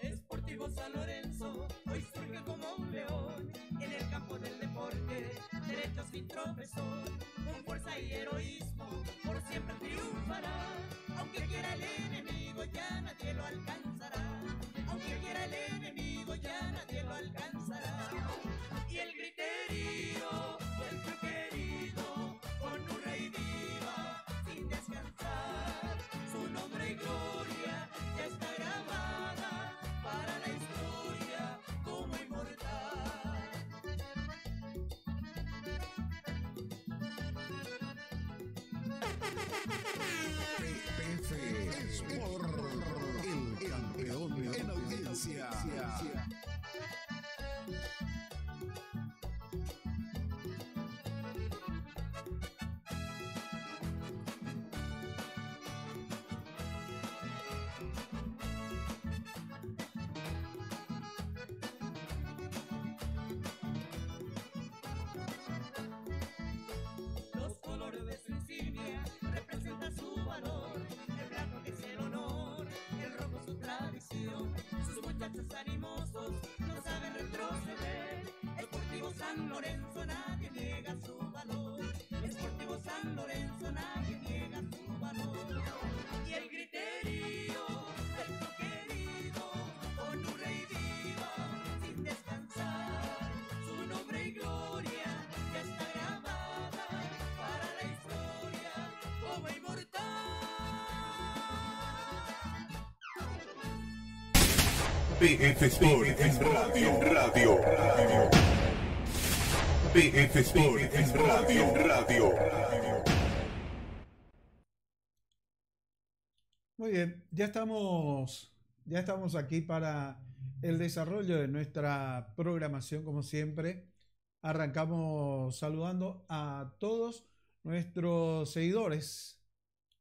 Esportivo San Lorenzo hoy surge como un león en el campo del deporte, derechos sin tropezón, con fuerza y heroísmo por siempre triunfará, aunque quiera el enemigo ya nadie lo alcanza el enemigo ya nadie lo alcanza. Lorenzo nadie niega su valor. esportivo San Lorenzo nadie niega su valor. Y el criterio el tu querido, con un rey vivo, sin descansar, su nombre y gloria ya está grabada para la historia como inmortal. BF Sport en radio, radio, radio. PF Sport, Radio. Radio. Muy bien, ya estamos, ya estamos aquí para el desarrollo de nuestra programación, como siempre. Arrancamos saludando a todos nuestros seguidores.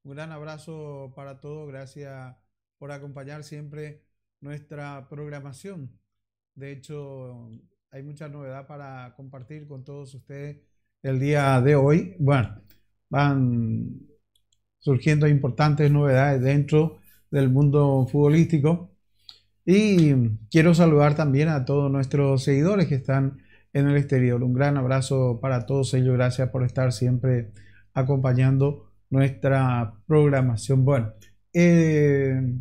Un gran abrazo para todos, gracias por acompañar siempre nuestra programación. De hecho, hay mucha novedad para compartir con todos ustedes el día de hoy. Bueno, van surgiendo importantes novedades dentro del mundo futbolístico. Y quiero saludar también a todos nuestros seguidores que están en el exterior. Un gran abrazo para todos ellos. Gracias por estar siempre acompañando nuestra programación. Bueno, eh,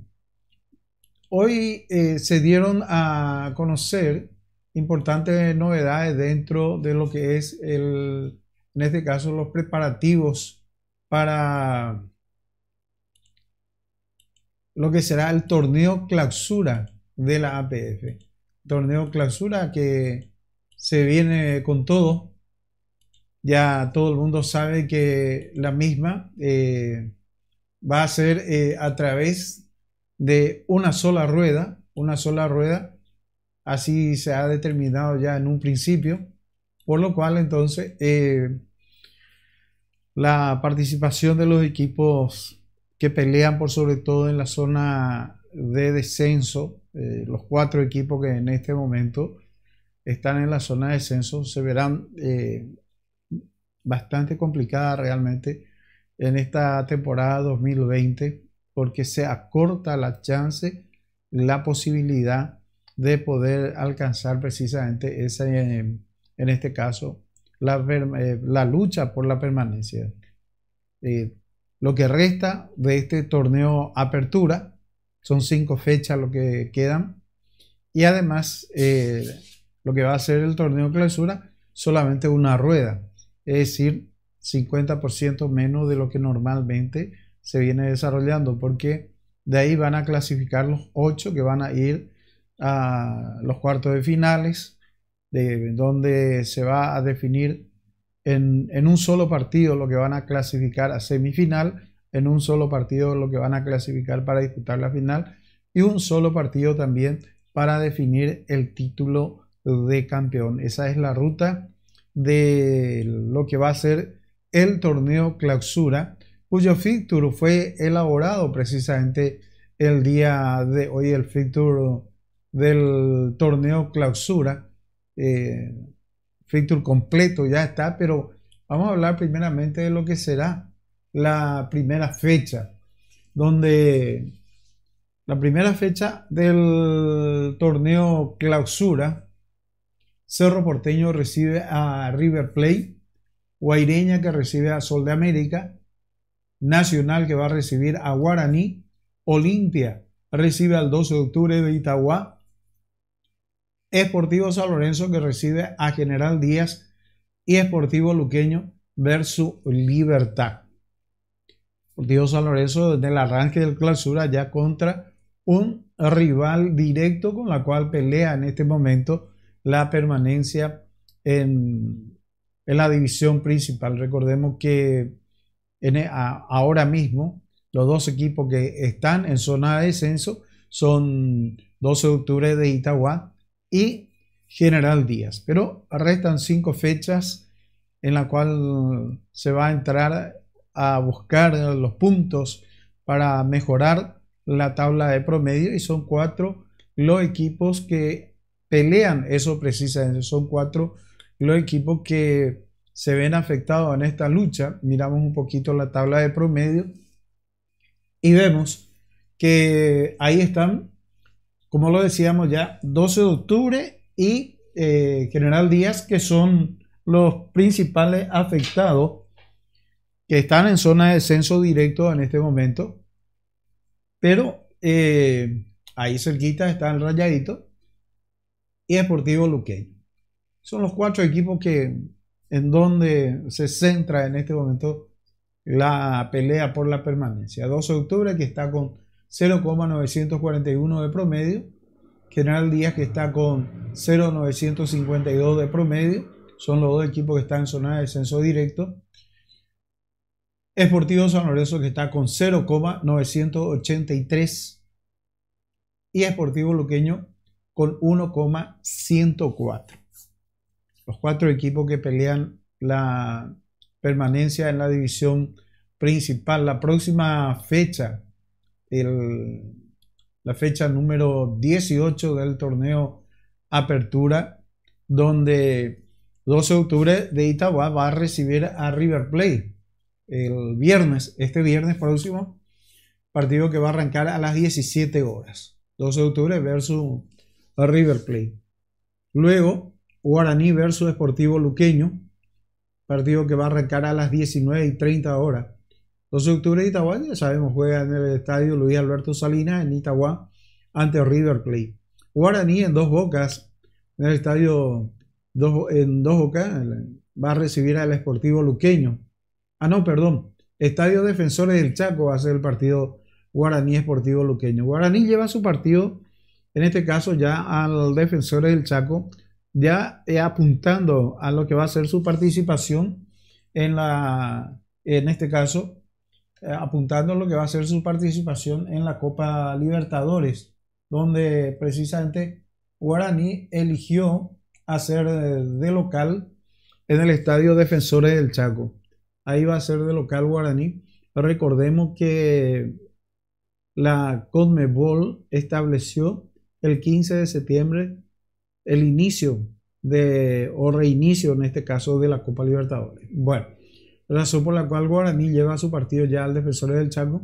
hoy eh, se dieron a conocer importantes novedades dentro de lo que es el, en este caso, los preparativos para lo que será el torneo clausura de la APF. Torneo clausura que se viene con todo. Ya todo el mundo sabe que la misma eh, va a ser eh, a través de una sola rueda, una sola rueda así se ha determinado ya en un principio, por lo cual entonces eh, la participación de los equipos que pelean por sobre todo en la zona de descenso, eh, los cuatro equipos que en este momento están en la zona de descenso, se verán eh, bastante complicadas realmente en esta temporada 2020 porque se acorta la chance, la posibilidad de poder alcanzar precisamente esa, em, en este caso, eh, la, lucha por la permanencia. Eh, lo que resta de este torneo apertura, son cinco fechas lo que quedan, y además eh, lo que va a ser el torneo clausura, solamente una rueda, es decir, 50% menos de lo que normalmente se viene desarrollando, porque de ahí van a clasificar los ocho que van a ir a los cuartos de finales, de donde se va a definir en, un solo partido lo que van a clasificar a semifinal, en un solo partido lo que van a clasificar para disputar la final y un solo partido también para definir el título de campeón. Esa es la ruta de lo que va a ser el torneo clausura, cuyo fixture fue elaborado precisamente el día de hoy, el fixture del torneo clausura. Eh, fixture completo ya está, pero vamos a hablar primeramente de lo que será la primera fecha, donde la primera fecha del torneo clausura, Cerro Porteño recibe a River Plate, Guaireña que recibe a Sol de América, Nacional que va a recibir a Guaraní, Olimpia recibe al 12 de octubre de Itagua, Esportivo San Lorenzo que recibe a General Díaz y Esportivo Luqueño versus Libertad. Esportivo San Lorenzo en el arranque del clausura ya contra un rival directo con la cual pelea en este momento la permanencia en, la división principal. Recordemos que e, ahora mismo los dos equipos que están en zona de descenso son 12 de octubre de Itagua y General Díaz. Pero restan cinco fechas en la cual se va a entrar a buscar los puntos para mejorar la tabla de promedio y son cuatro los equipos que pelean eso precisamente. Son cuatro los equipos que se ven afectados en esta lucha. Miramos un poquito la tabla de promedio y vemos que ahí están como lo decíamos ya, 12 de octubre y eh, General Díaz, que son los principales afectados que están en zona de descenso directo en este momento. Pero eh, ahí cerquita está el Rayadito y Deportivo Luqueño. Son los cuatro equipos que en donde se centra en este momento la pelea por la permanencia. 12 de octubre que está con 0,941 de promedio. General Díaz que está con 0,952 de promedio. Son los dos equipos que están en zona de descenso directo. Esportivo San Lorenzo que está con 0,983 y Esportivo Luqueño con 1,104. Los cuatro equipos que pelean la permanencia en la división principal. La próxima fecha la fecha número 18 del torneo Apertura, donde 12 de octubre de Itagua va a recibir a River Plate el viernes, este viernes próximo, partido que va a arrancar a las 17 horas. 12 de octubre versus River Plate. Luego, Guaraní versus Deportivo Luqueño, partido que va a arrancar a las 19 y 30 horas. 12 de octubre de Itagua, ya sabemos, juega en el estadio Luis Alberto Salinas en Itagua ante River Plate. Guaraní en dos bocas, en el estadio en dos bocas, va a recibir al Esportivo Luqueño. Ah, no, perdón. Estadio Defensores del Chaco va a ser el partido Guaraní Esportivo Luqueño. Guaraní lleva su partido, en este caso ya al Defensores del Chaco, ya eh, apuntando a lo que va a ser su participación en la, en este caso, eh, apuntando lo que va a ser su participación en la Copa Libertadores, donde precisamente Guaraní eligió hacer eh, de local en el Estadio Defensores del Chaco. Ahí va a ser de local Guaraní. recordemos que la Conmebol estableció el 15 de septiembre el inicio de, o reinicio en este caso de la Copa Libertadores. Bueno, razón por la cual Guaraní lleva su partido ya al defensor del Chaco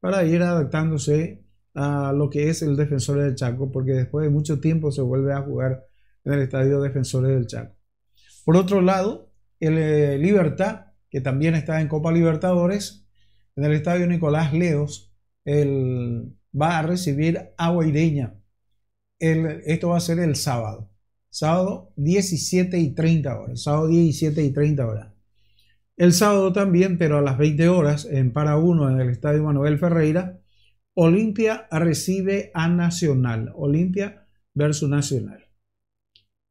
para ir adaptándose a lo que es el defensor del Chaco, porque después de mucho tiempo se vuelve a jugar en el estadio Defensores del Chaco. Por otro lado, el eh, Libertad, que también está en Copa Libertadores, en el estadio Nicolás Leos, el, va a recibir a Guaireña. esto va a ser el sábado, sábado 17 y 30 horas, sábado 17 y 30 horas. El sábado también, pero a las 20 horas, en Para 1, en el Estadio Manuel Ferreira, Olimpia recibe a Nacional. Olimpia versus Nacional.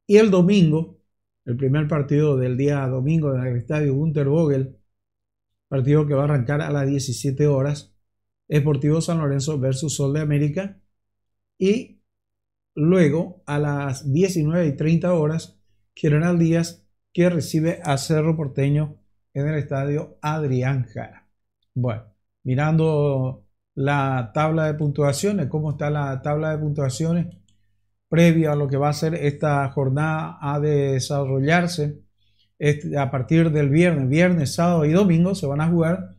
Y el domingo, el primer partido del día domingo en el Estadio Gunter Vogel, partido que va a arrancar a las 17 horas, Esportivo San Lorenzo versus Sol de América. Y luego a las 19 y 30 horas, General Díaz que recibe a Cerro Porteño en el estadio Adrián Jara. Bueno, mirando la tabla de puntuaciones, cómo está la tabla de puntuaciones previa a lo que va a ser esta jornada a desarrollarse este, a partir del viernes, viernes, sábado y domingo se van a jugar.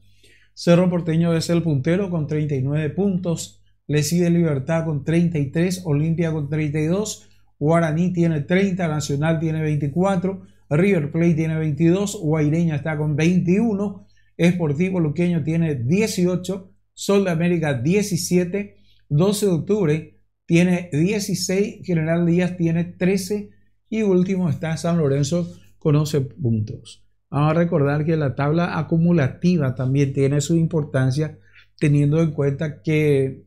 Cerro Porteño es el puntero con 39 puntos, le sigue Libertad con 33, Olimpia con 32, Guaraní tiene 30, Nacional tiene 24, River Plate tiene 22, Guaireña está con 21, Esportivo Luqueño tiene 18, Sol de América 17, 12 de octubre tiene 16, General Díaz tiene 13 y último está San Lorenzo con 11 puntos. Vamos a recordar que la tabla acumulativa también tiene su importancia teniendo en cuenta que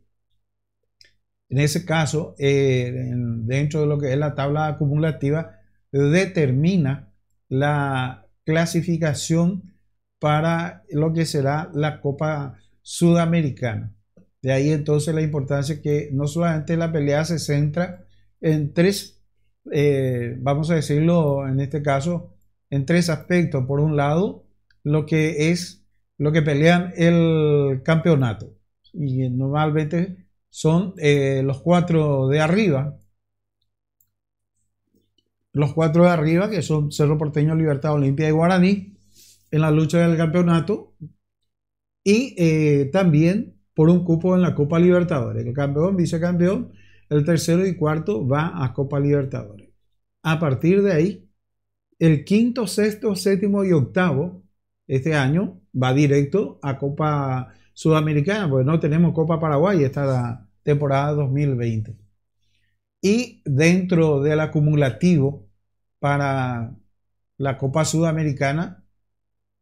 en ese caso, eh, dentro de lo que es la tabla acumulativa, determina la clasificación para lo que será la Copa Sudamericana. De ahí entonces la importancia que no solamente la pelea se centra en tres, eh, vamos a decirlo en este caso, en tres aspectos. Por un lado, lo que es lo que pelean el campeonato. Y normalmente son eh, los cuatro de arriba, los cuatro de arriba, que son Cerro Porteño, Libertad, Olimpia y Guaraní, en la lucha del campeonato. Y eh, también por un cupo en la Copa Libertadores. El campeón, vicecampeón, el tercero y cuarto va a Copa Libertadores. A partir de ahí, el quinto, sexto, séptimo y octavo este año va directo a Copa Sudamericana, porque no tenemos Copa Paraguay esta temporada 2020 y dentro del acumulativo para la Copa Sudamericana,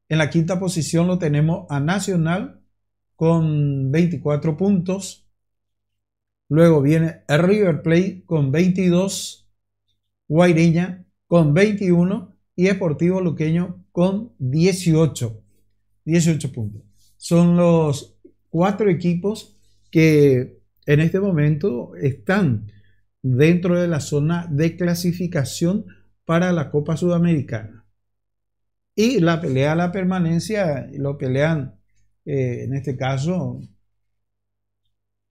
en la quinta posición lo tenemos a Nacional con 24 puntos. Luego viene River Plate con 22, Guaireña con 21 y Deportivo Luqueño con 18. 18 puntos. Son los cuatro equipos que en este momento están dentro de la zona de clasificación para la Copa Sudamericana. Y la pelea a la permanencia lo pelean, eh, en este caso,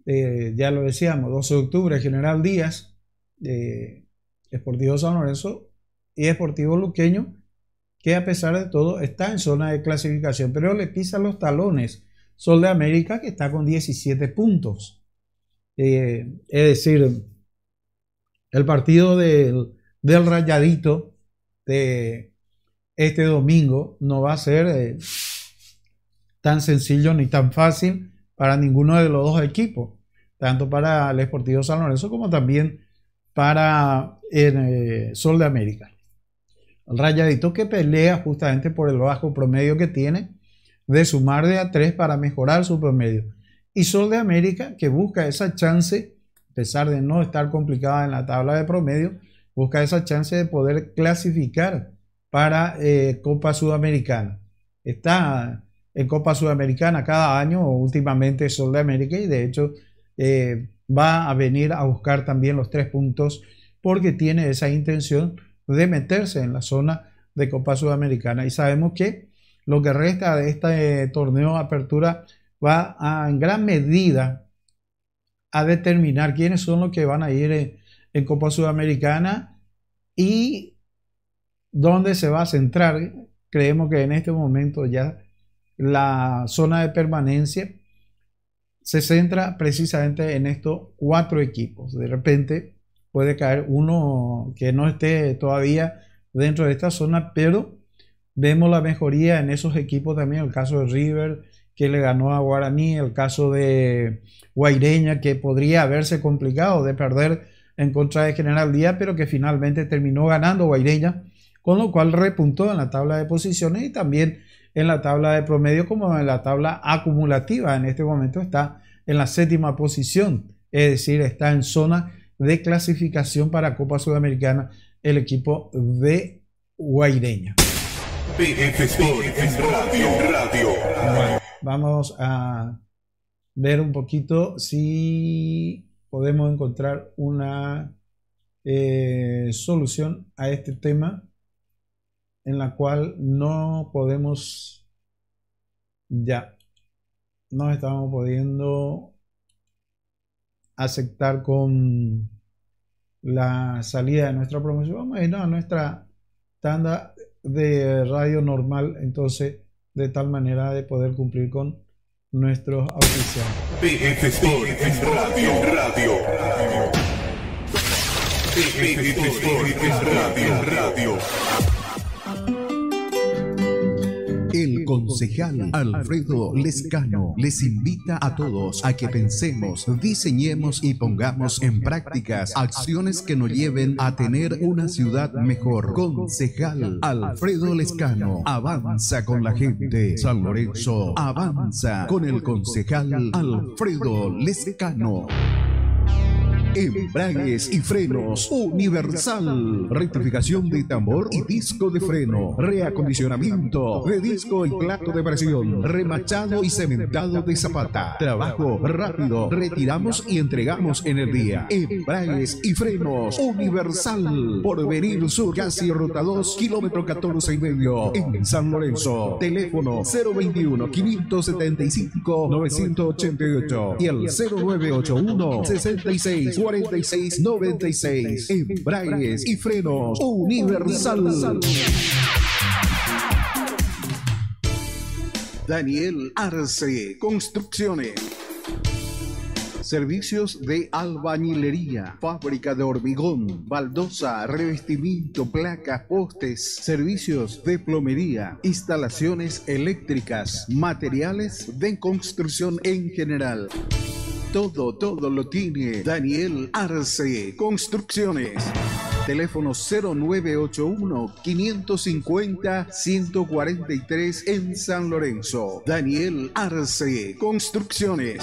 eh, ya lo decíamos, 12 de octubre, General Díaz, de eh, Esportivo San Lorenzo y Esportivo Luqueño, que a pesar de todo está en zona de clasificación, pero le pisa los talones. Sol de América, que está con 17 puntos. es decir, el partido del, rayadito de este domingo no va a ser eh, tan sencillo ni tan fácil para ninguno de los dos equipos, tanto para el Esportivo San Lorenzo como también para el eh, Sol de América. El rayadito que pelea justamente por el bajo promedio que tiene de sumar de a tres para mejorar su promedio. Y Sol de América que busca esa chance a pesar de no estar complicada en la tabla de promedio, busca esa chance de poder clasificar para eh, Copa Sudamericana. Está en Copa Sudamericana cada año, últimamente Sol de América, y de hecho eh, va a venir a buscar también los tres puntos porque tiene esa intención de meterse en la zona de Copa Sudamericana. Y sabemos que lo que resta de este eh, torneo de apertura va en gran medida a determinar quiénes son los que van a ir en, Copa Sudamericana y dónde se va a centrar. Creemos que en este momento ya la zona de permanencia se centra precisamente en estos cuatro equipos. De repente puede caer uno que no esté todavía dentro de esta zona, pero vemos la mejoría en esos equipos también, el caso de River, que le ganó a Guaraní, el caso de Guaireña, que podría haberse complicado de perder en contra de General Díaz, pero que finalmente terminó ganando Guaireña, con lo cual repuntó en la tabla de posiciones y también en la tabla de promedio como en la tabla acumulativa. En este momento está en la séptima posición, es decir, está en zona de clasificación para Copa Sudamericana el equipo de Guaireña. radio, radio. Vamos a ver un poquito si podemos encontrar una eh, solución a este tema en la cual no podemos ya no estamos pudiendo aceptar con la salida de nuestra promoción vamos a a nuestra tanda de radio normal entonces de tal manera de poder cumplir con nuestros auspiciantes. PF Sport en radio, radio, radio. PF Sport en radio, radio el concejal Alfredo Lescano les invita a todos a que pensemos, diseñemos y pongamos en prácticas acciones que nos lleven a tener una ciudad mejor. Concejal Alfredo Lescano avanza con la gente. San Lorenzo avanza con el concejal Alfredo Lescano. Embragues y frenos Universal. Rectificación de tambor y disco de freno. Reacondicionamiento de disco y plato de presión. Remachado y cementado de zapata. Trabajo rápido. Retiramos y entregamos en el día. Embragues y frenos Universal. Por venir sur casi ruta 2, kilómetro 14 y medio. En San Lorenzo. Teléfono 021 575 988 y el 0981 66 4696 Embragues y frenos Universal. Daniel Arce Construcciones. Servicios de albañilería, fábrica de hormigón, baldosa, revestimiento, placas, postes, servicios de plomería, instalaciones eléctricas, materiales de construcción en general. Todo, todo lo tiene Daniel Arce Construcciones. Teléfono 0981-550-143 en San Lorenzo. Daniel Arce Construcciones.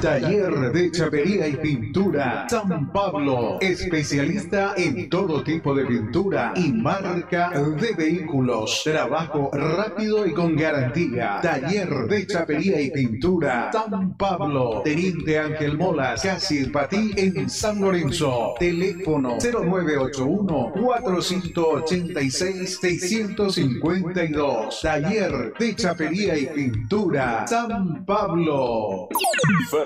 Taller de Chapería y Pintura San Pablo, especialista en todo tipo de pintura y marca de vehículos. Trabajo rápido y con garantía. Taller de Chapería y Pintura San Pablo, Teniente Ángel Molas, casi ti en San Lorenzo. Teléfono 0981 486 652. Taller de Chapería y Pintura San Pablo.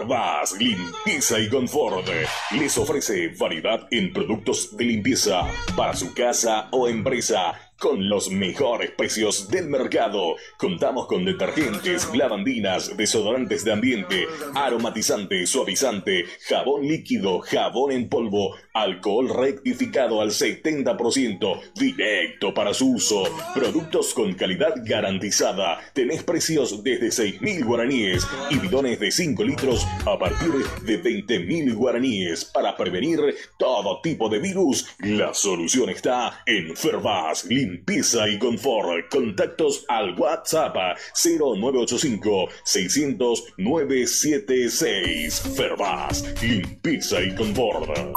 Bas, Limpieza y Confort les ofrece variedad en productos de limpieza para su casa o empresa con los mejores precios del mercado, contamos con detergentes, lavandinas, desodorantes de ambiente, aromatizante, suavizante, jabón líquido, jabón en polvo, alcohol rectificado al 70%, directo para su uso, productos con calidad garantizada. Tenés precios desde 6.000 guaraníes y bidones de 5 litros a partir de 20.000 guaraníes para prevenir todo tipo de virus. La solución está en Fervas Lima. Limpieza y confort. Contactos al WhatsApp 0985 600 976. Fervas. Limpieza y confort. Radio,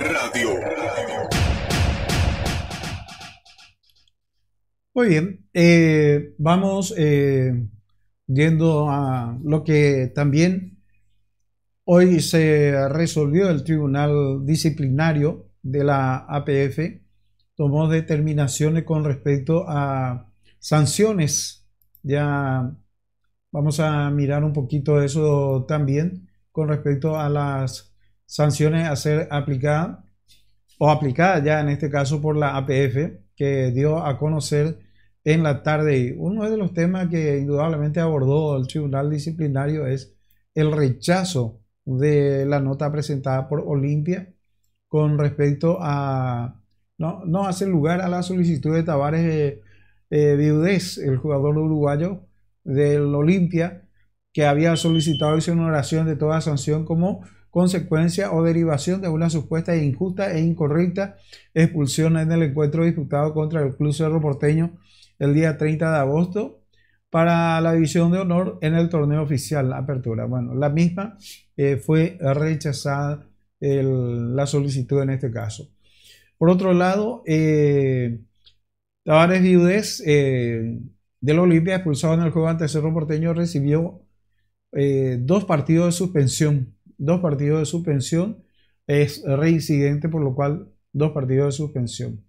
Radio. Muy bien, eh, vamos eh, yendo a lo que también hoy se resolvió el Tribunal Disciplinario de la APF tomó determinaciones con respecto a sanciones. Ya vamos a mirar un poquito eso también con respecto a las sanciones a ser aplicadas o aplicadas ya en este caso por la APF que dio a conocer en la tarde. Uno de los temas que indudablemente abordó el Tribunal Disciplinario es el rechazo de la nota presentada por Olimpia con respecto a no, no hace lugar a la solicitud de Tavares eh, el jugador uruguayo del Olimpia, que había solicitado exoneración de toda sanción como consecuencia o derivación de una supuesta e injusta e incorrecta expulsión en el encuentro disputado contra el Club Cerro Porteño el día 30 de agosto para la división de honor en el torneo oficial la Apertura. Bueno, la misma eh, fue rechazada la solicitud en este caso. Por otro lado, eh, Tavares Viudez eh, de la Olimpia, expulsado en el juego ante Cerro Porteño, recibió eh, dos partidos de suspensión. Dos partidos de suspensión. Es reincidente, por lo cual dos partidos de suspensión.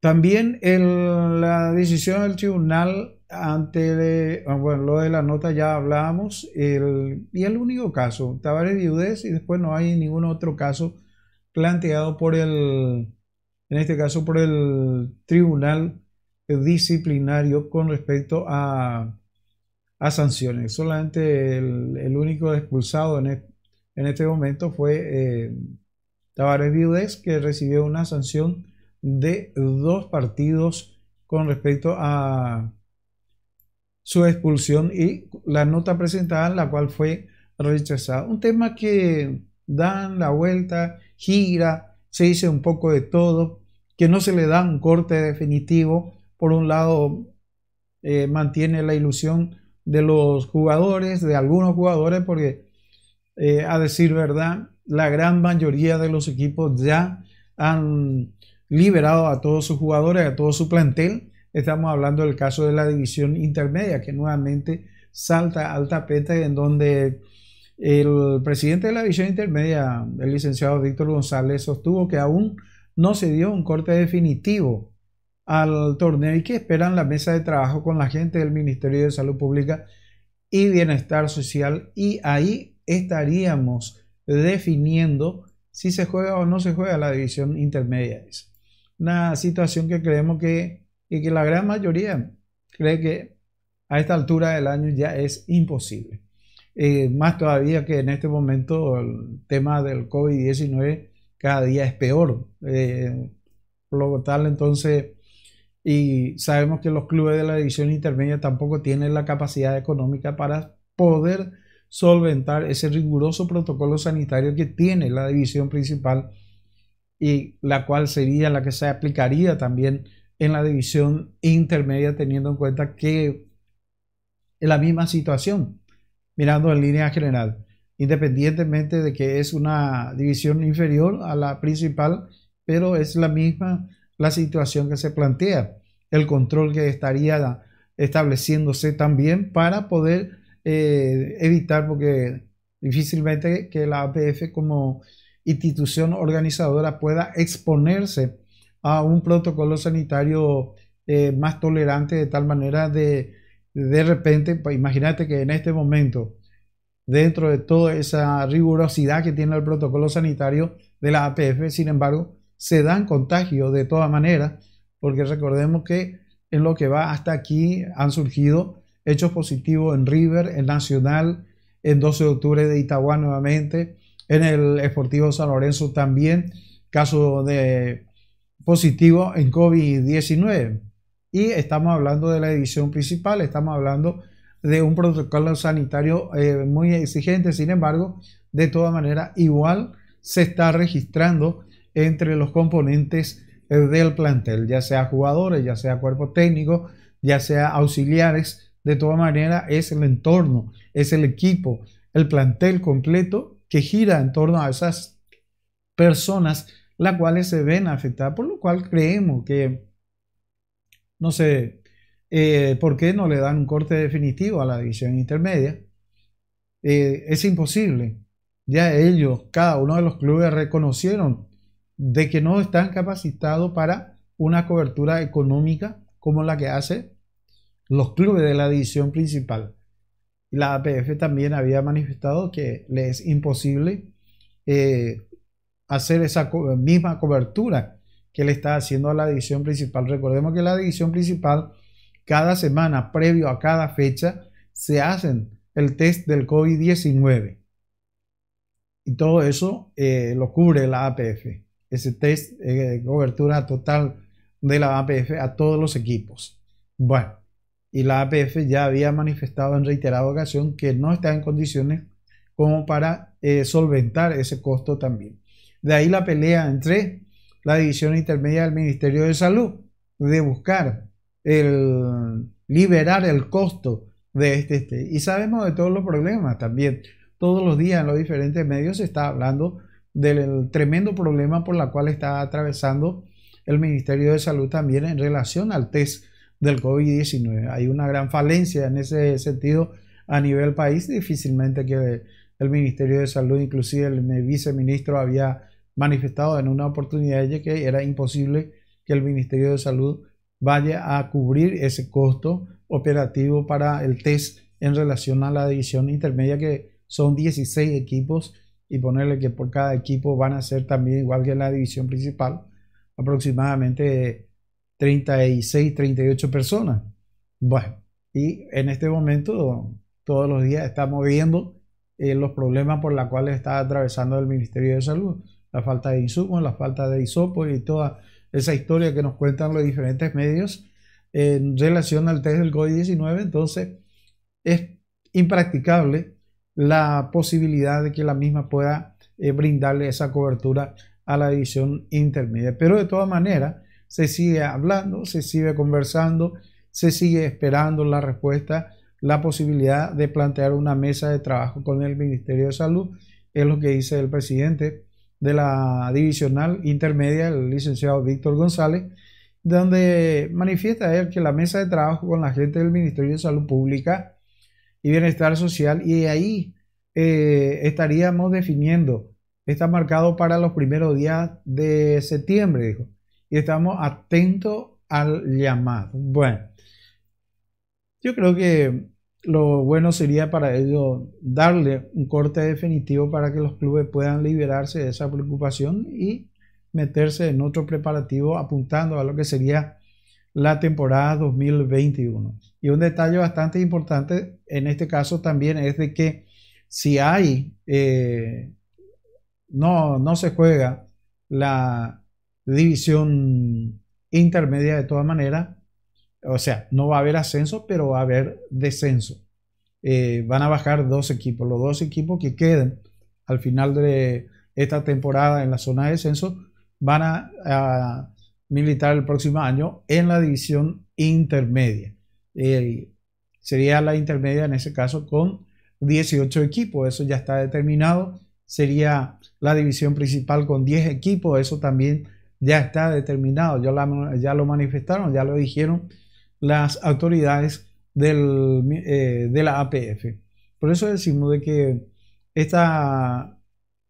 También la decisión del tribunal ante de, ah, bueno, lo de la nota ya hablábamos, el, y el único caso, Tavares viudés y después no hay ningún otro caso planteado por el, en este caso por el tribunal disciplinario con respecto a, a sanciones. Solamente el, único expulsado en, e, en, este momento fue eh, Tavares Viudez, que recibió una sanción de dos partidos con respecto a su expulsión y la nota presentada la cual fue rechazada. Un tema que dan la vuelta, gira, se dice un poco de todo, que no se le da un corte definitivo. Por un lado, eh, mantiene la ilusión de los jugadores, de algunos jugadores, porque eh, a decir verdad, la gran mayoría de los equipos ya han liberado a todos sus jugadores, a todo su plantel Estamos hablando del caso de la división intermedia, que nuevamente salta al tapete en donde el presidente de la división intermedia, el licenciado Víctor González, sostuvo que aún no se dio un corte definitivo al torneo y que esperan la mesa de trabajo con la gente del Ministerio de Salud Pública y Bienestar Social y ahí estaríamos definiendo si se juega o no se juega la división intermedia. Es una situación que creemos que y que la gran mayoría cree que a esta altura del año ya es imposible. Eh, más todavía que en este momento el tema del COVID-19 cada día es peor. Eh, por lo tal, entonces, y sabemos que los clubes de la división intermedia tampoco tienen la capacidad económica para poder solventar ese riguroso protocolo sanitario que tiene la división principal y la cual sería la que se aplicaría también en la división intermedia, teniendo en cuenta que es la misma situación, mirando en línea general, independientemente de que es una división inferior a la principal, pero es la misma la situación que se plantea, el control que estaría estableciéndose también para poder eh, evitar, porque difícilmente que la APF como institución organizadora pueda exponerse a un protocolo sanitario eh, más tolerante de tal manera de de repente, imagínate que en este momento, dentro de toda esa rigurosidad que tiene el protocolo sanitario de la APF, sin embargo, se dan contagios de todas maneras, porque recordemos que en lo que va hasta aquí han surgido hechos positivos en River, en Nacional, en 12 de octubre de Itagua nuevamente, en el Esportivo San Lorenzo también, caso de positivo en COVID-19. Y estamos hablando de la edición principal, estamos hablando de un protocolo sanitario eh, muy exigente, sin embargo, de toda manera, igual se está registrando entre los componentes eh, del plantel, ya sea jugadores, ya sea cuerpo técnico, ya sea auxiliares, de todas manera es el entorno, es el equipo, el plantel completo que gira en torno a esas personas las cuales se ven afectadas, por lo cual creemos que, no sé, eh, por qué no le dan un corte definitivo a la división intermedia. Eh, es imposible. Ya ellos, cada uno de los clubes reconocieron de que no están capacitados para una cobertura económica como la que hace los clubes de la división principal. La APF también había manifestado que le es imposible eh, hacer esa eh, misma cobertura que le está haciendo a la división principal. Recordemos que la división principal, cada semana, previo a cada fecha, se hacen el test del COVID-19. Y todo eso eh, lo cubre la APF, ese test eh, de cobertura total de la APF a todos los equipos. Bueno, y la APF ya había manifestado en reiterada ocasión que no está en condiciones como para solventar ese costo también. De ahí la pelea entre la división intermedia del Ministerio de Salud de buscar el liberar el costo de este, este. Y sabemos de todos los problemas también. Todos los días en los diferentes medios se está hablando del tremendo problema por la cual está atravesando el Ministerio de Salud también en relación al test del COVID-19. Hay una gran falencia en ese sentido a nivel país. Difícilmente que el Ministerio de Salud, inclusive el viceministro, había manifestado en una oportunidad de que era imposible que el Ministerio de Salud vaya a cubrir ese costo operativo para el test en relación a la división intermedia que son 16 equipos y ponerle que por cada equipo van a ser también igual que la división principal aproximadamente 36, 38 personas. Bueno, y en este momento todos los días estamos viendo eh, los problemas por los cuales está atravesando el Ministerio de Salud la falta de insumos, la falta de isopos y toda esa historia que nos cuentan los diferentes medios en relación al test del COVID-19, entonces es impracticable la posibilidad de que la misma pueda eh, brindarle esa cobertura a la edición intermedia. Pero de todas maneras, se sigue hablando, se sigue conversando, se sigue esperando la respuesta, la posibilidad de plantear una mesa de trabajo con el Ministerio de Salud, es lo que dice el presidente de la divisional intermedia, el licenciado Víctor González, donde manifiesta él que la mesa de trabajo con la gente del Ministerio de Salud Pública y Bienestar Social, y ahí eh, estaríamos definiendo, está marcado para los primeros días de septiembre, dijo, y estamos atentos al llamado. Bueno, yo creo que lo bueno sería para ello darle un corte definitivo para que los clubes puedan liberarse de esa preocupación y meterse en otro preparativo apuntando a lo que sería la temporada 2021. Y un detalle bastante importante en este caso también es de que si hay, eh, no, no se juega la división intermedia de todas maneras, o sea, no va a haber ascenso, pero va a haber descenso. Eh, van a bajar dos equipos. Los dos equipos que queden al final de esta temporada en la zona de descenso van a, militar el próximo año en la división intermedia. sería la intermedia en ese caso con 18 equipos, eso ya está determinado. Sería la división principal con 10 equipos, eso también ya está determinado. ya lo manifestaron, ya lo dijeron las autoridades eh, de la APF. Por eso decimos de que esta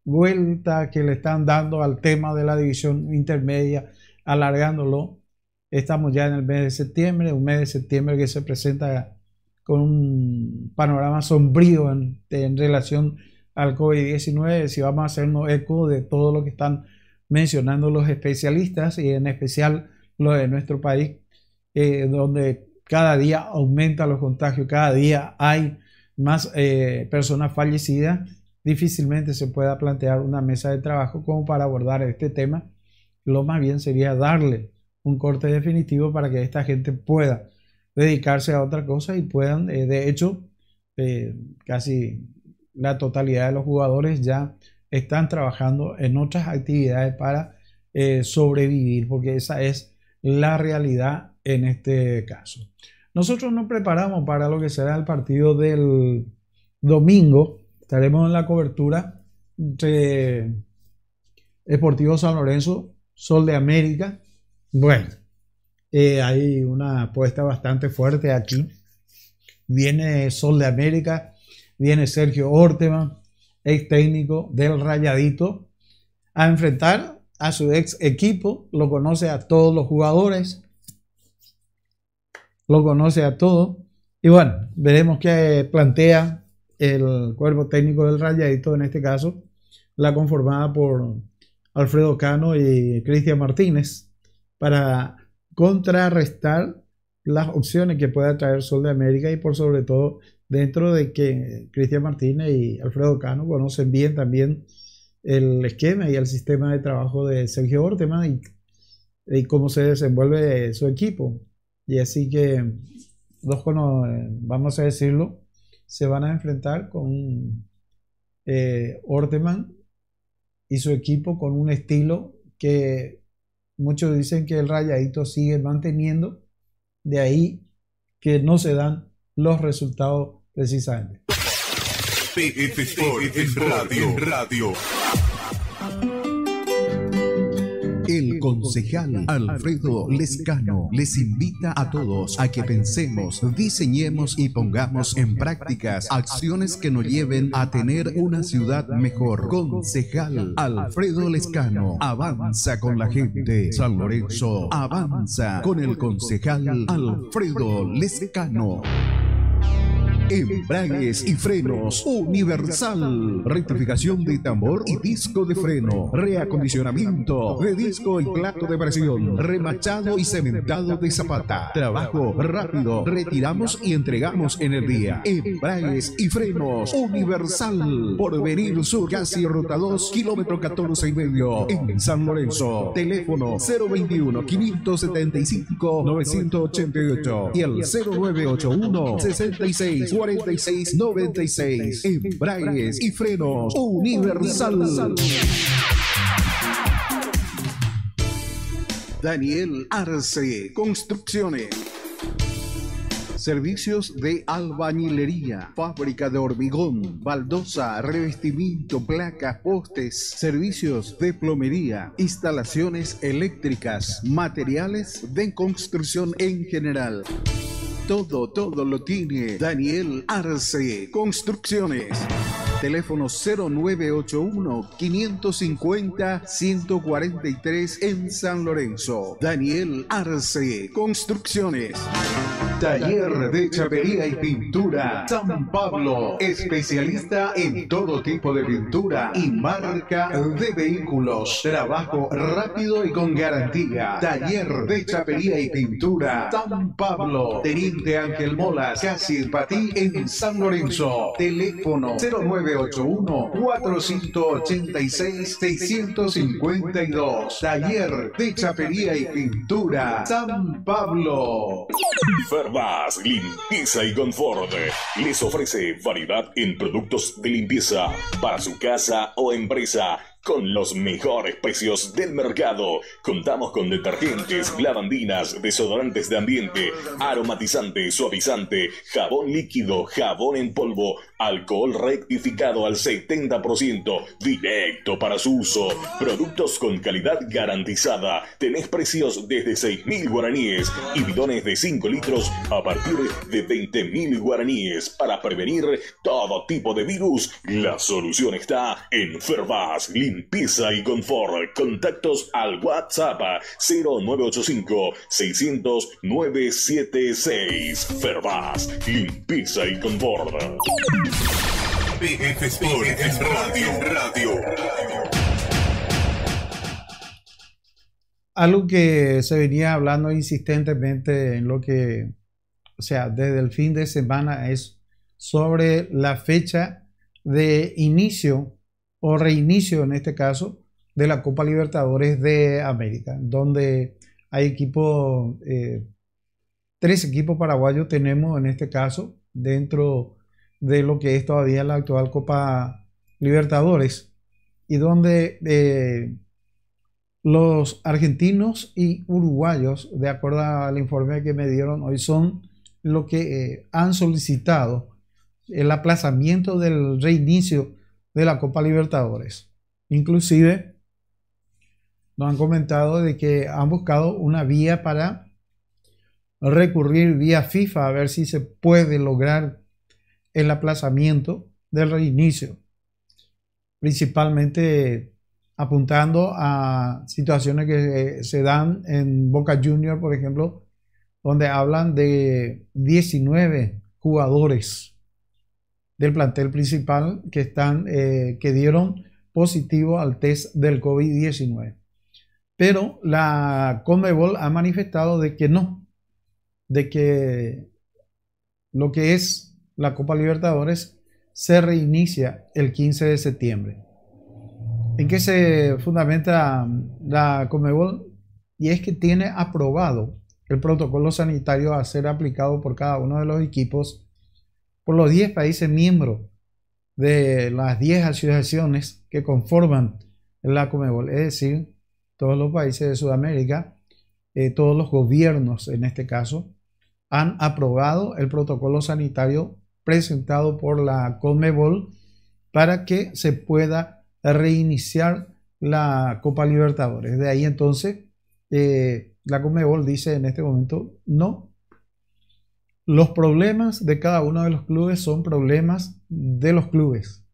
vuelta que le están dando al tema de la división intermedia, alargándolo, estamos ya en el mes de septiembre, un mes de septiembre que se presenta con un panorama sombrío en, relación al COVID-19, si vamos a hacernos eco de todo lo que están mencionando los especialistas y en especial lo de nuestro país eh, donde cada día aumentan los contagios, cada día hay más eh, personas fallecidas, difícilmente se pueda plantear una mesa de trabajo como para abordar este tema. Lo más bien sería darle un corte definitivo para que esta gente pueda dedicarse a otra cosa y puedan, eh, de hecho, casi la totalidad de los jugadores ya están trabajando en otras actividades para sobrevivir, porque esa es la realidad en este caso. Nosotros nos preparamos para lo que será el partido del domingo. Estaremos en la cobertura entre Sportivo San Lorenzo, Sol de América. Bueno, eh, hay una apuesta bastante fuerte aquí. Viene Sol de América, viene Sergio Ortega... ex técnico del Rayadito, a enfrentar a su ex equipo. Lo conoce a todos los jugadores lo conoce a todo. Y bueno, veremos qué plantea el cuerpo técnico del Rayadito, en este caso, la conformada por Alfredo Cano y Cristian Martínez, para contrarrestar las opciones que pueda traer Sol de América y por sobre todo dentro de que Cristian Martínez y Alfredo Cano conocen bien también el esquema y el sistema de trabajo de Sergio Orteman y cómo se desenvuelve su equipo. Y así que dos, eh, vamos a decirlo, se van a enfrentar con eh, Orteman y su equipo con un estilo que muchos dicen que el Rayadito sigue manteniendo, de ahí que no se dan los resultados precisamente. El concejal Alfredo Lescano les invita a todos a que pensemos, diseñemos y pongamos en prácticas acciones que nos lleven a tener una ciudad mejor. Concejal Alfredo Lescano avanza con la gente. San Lorenzo avanza con el concejal Alfredo Lescano. Embragues y frenos Universal. Rectificación de tambor y disco de freno. Reacondicionamiento de disco y plato de presión. Remachado y cementado de zapata. Trabajo rápido. Retiramos y entregamos en el día. Embragues y frenos Universal. Por venir sur casi ruta 2, kilómetro 14 y medio. En San Lorenzo. Teléfono 021 575 988 y el 0981 66 4696. Embragues y frenos Universal. Daniel Arce, Construcciones. Servicios de albañilería, fábrica de hormigón, baldosa, revestimiento, placas, postes, servicios de plomería, instalaciones eléctricas, materiales de construcción en general. Todo, todo lo tiene Daniel Arce Construcciones. Teléfono 0981-550-143 en San Lorenzo. Daniel Arce Construcciones. Taller de Chapería y Pintura San Pablo, especialista en todo tipo de pintura y marca de vehículos. Trabajo rápido y con garantía. Taller de Chapería y Pintura San Pablo, Teniente Ángel Molas, casi ti en San Lorenzo. Teléfono 0981 486 652. Taller de Chapería y Pintura San Pablo. Bas, Limpieza y Confort les ofrece variedad en productos de limpieza para su casa o empresa con los mejores precios del mercado, contamos con detergentes, lavandinas, desodorantes de ambiente, aromatizante, suavizante, jabón líquido, jabón en polvo, alcohol rectificado al 70%, directo para su uso, productos con calidad garantizada. Tenés precios desde 6.000 guaraníes y bidones de 5 litros a partir de 20.000 guaraníes para prevenir todo tipo de virus. La solución está en Fervas Pisa y confort. Contactos al WhatsApp 0985 600 976. Fervas, limpieza y confort. Radio, Radio. Algo que se venía hablando insistentemente en lo que, o sea, desde el fin de semana es sobre la fecha de inicio o reinicio en este caso de la Copa Libertadores de América, donde hay equipos, eh, tres equipos paraguayos tenemos en este caso dentro de lo que es todavía la actual Copa Libertadores y donde eh, los argentinos y uruguayos, de acuerdo al informe que me dieron hoy, son lo que eh, han solicitado el aplazamiento del reinicio de la Copa Libertadores. Inclusive nos han comentado de que han buscado una vía para recurrir vía FIFA a ver si se puede lograr el aplazamiento del reinicio, principalmente apuntando a situaciones que eh, se dan en Boca Junior, por ejemplo, donde hablan de 19 jugadores del plantel principal que, están, eh, que dieron positivo al test del COVID-19. Pero la Conmebol ha manifestado de que no, de que lo que es la Copa Libertadores se reinicia el 15 de septiembre. ¿En qué se fundamenta la Comebol? Y es que tiene aprobado el protocolo sanitario a ser aplicado por cada uno de los equipos por los 10 países miembros de las 10 asociaciones que conforman la Comebol, es decir, todos los países de Sudamérica, eh, todos los gobiernos en este caso, han aprobado el protocolo sanitario presentado por la Comebol para que se pueda reiniciar la Copa Libertadores. De ahí entonces, eh, la Comebol dice en este momento, no, los problemas de cada uno de los clubes son problemas de los clubes.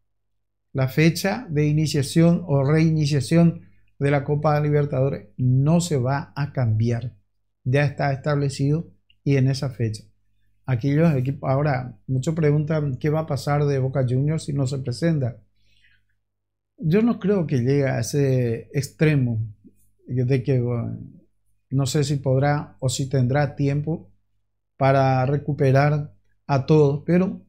La fecha de iniciación o reiniciación de la Copa Libertadores no se va a cambiar. Ya está establecido y en esa fecha. Aquí equipos, ahora muchos preguntan qué va a pasar de Boca Juniors si no se presenta. Yo no creo que llegue a ese extremo de que no sé si podrá o si tendrá tiempo para recuperar a todos, pero